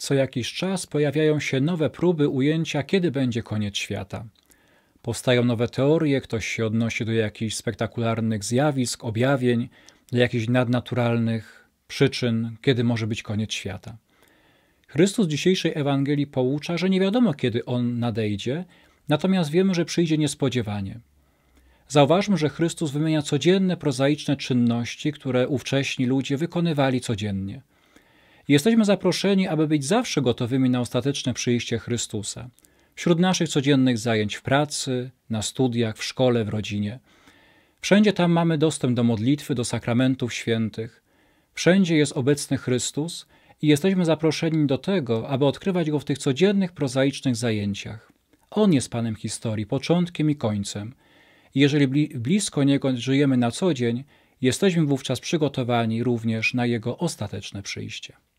Co jakiś czas pojawiają się nowe próby ujęcia, kiedy będzie koniec świata. Powstają nowe teorie, ktoś się odnosi do jakichś spektakularnych zjawisk, objawień, do jakichś nadnaturalnych przyczyn, kiedy może być koniec świata. Chrystus dzisiejszej Ewangelii poucza, że nie wiadomo, kiedy on nadejdzie, natomiast wiemy, że przyjdzie niespodziewanie. Zauważmy, że Chrystus wymienia codzienne, prozaiczne czynności, które ówcześni ludzie wykonywali codziennie. Jesteśmy zaproszeni, aby być zawsze gotowymi na ostateczne przyjście Chrystusa. Wśród naszych codziennych zajęć w pracy, na studiach, w szkole, w rodzinie. Wszędzie tam mamy dostęp do modlitwy, do sakramentów świętych. Wszędzie jest obecny Chrystus i jesteśmy zaproszeni do tego, aby odkrywać go w tych codziennych, prozaicznych zajęciach. On jest Panem historii, początkiem i końcem. jeżeli blisko Niego żyjemy na co dzień, jesteśmy wówczas przygotowani również na Jego ostateczne przyjście.